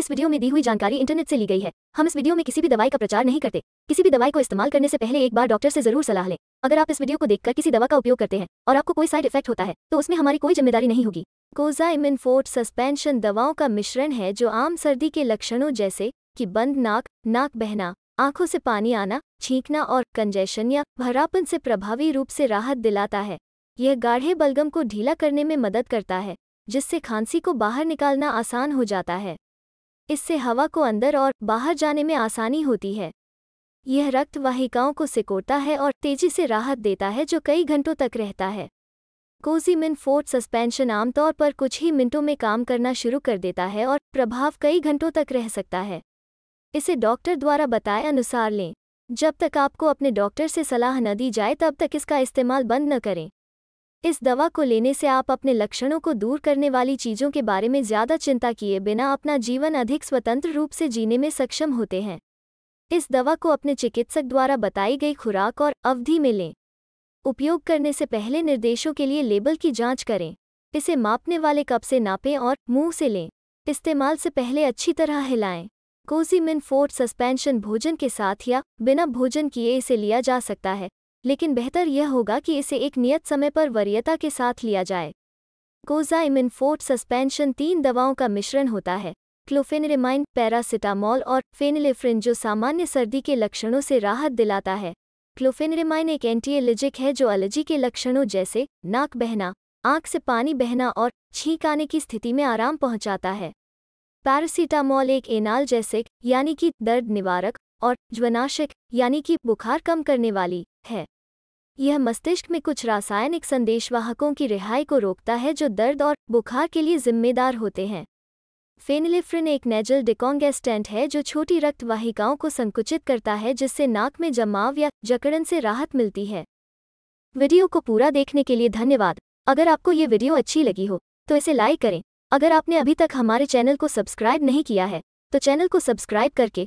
इस वीडियो में दी हुई जानकारी इंटरनेट से ली गई है हम इस वीडियो में किसी भी दवाई का प्रचार नहीं करते किसी भी दवाई को इस्तेमाल करने से पहले एक बार डॉक्टर से जरूर सलाह लें अगर आप इस वीडियो को देखकर किसी दवा का उपयोग करते हैं और आपको कोई साइड इफेक्ट होता है तो उसमें हमारी कोई जिम्मेदारी नहीं होगी कोजा इमिनफोर्ट सस्पेंशन दवाओं का मिश्रण है जो आम सर्दी के लक्षणों जैसे कि बंद नाक नाक बहना आंखों से पानी आना छींकना और कंजेशन या भरापन से प्रभावी रूप से राहत दिलाता है यह गाढ़े बलगम को ढीला करने में मदद करता है जिससे खांसी को बाहर निकालना आसान हो जाता है इससे हवा को अंदर और बाहर जाने में आसानी होती है यह रक्त वाहिकाओं को सिकोड़ता है और तेजी से राहत देता है जो कई घंटों तक रहता है कोजीमिन फोर्ट सस्पेंशन आमतौर पर कुछ ही मिनटों में काम करना शुरू कर देता है और प्रभाव कई घंटों तक रह सकता है इसे डॉक्टर द्वारा बताए अनुसार लें जब तक आपको अपने डॉक्टर से सलाह न दी जाए तब तक इसका इस्तेमाल बंद न करें इस दवा को लेने से आप अपने लक्षणों को दूर करने वाली चीज़ों के बारे में ज़्यादा चिंता किए बिना अपना जीवन अधिक स्वतंत्र रूप से जीने में सक्षम होते हैं इस दवा को अपने चिकित्सक द्वारा बताई गई खुराक और अवधि में लें उपयोग करने से पहले निर्देशों के लिए लेबल की जांच करें इसे मापने वाले कप से नापें और मुंह से लें इस्तेमाल से पहले अच्छी तरह हिलाएं कोजीमिन फोर्ट सस्पेंशन भोजन के साथ या बिना भोजन किए इसे लिया जा सकता है लेकिन बेहतर यह होगा कि इसे एक नियत समय पर वरीयता के साथ लिया जाए कोजाइमिन फोर्ट सस्पेंशन तीन दवाओं का मिश्रण होता है क्लोफेनरेमाइन पैरासिटामॉल और फेनिलेफ्रिन जो सामान्य सर्दी के लक्षणों से राहत दिलाता है क्लोफेनरेमाइन एक एंटी है जो एलर्जी के लक्षणों जैसे नाक बहना आंख से पानी बहना और छींक आने की स्थिति में आराम पहुंचाता है पैरासीटामॉल एक एनाल जैसे यानी कि दर्द निवारक और ज्वनाशक यानी कि बुखार कम करने वाली है यह मस्तिष्क में कुछ रासायनिक संदेशवाहकों की रिहाई को रोकता है जो दर्द और बुखार के लिए जिम्मेदार होते हैं फेनिलिफ्रिन एक नेजल डिकोंगेस्टेंट है जो छोटी रक्त वाहिकाओं को संकुचित करता है जिससे नाक में जमाव या जकड़न से राहत मिलती है वीडियो को पूरा देखने के लिए धन्यवाद अगर आपको ये वीडियो अच्छी लगी हो तो इसे लाइक करें अगर आपने अभी तक हमारे चैनल को सब्सक्राइब नहीं किया है तो चैनल को सब्सक्राइब करके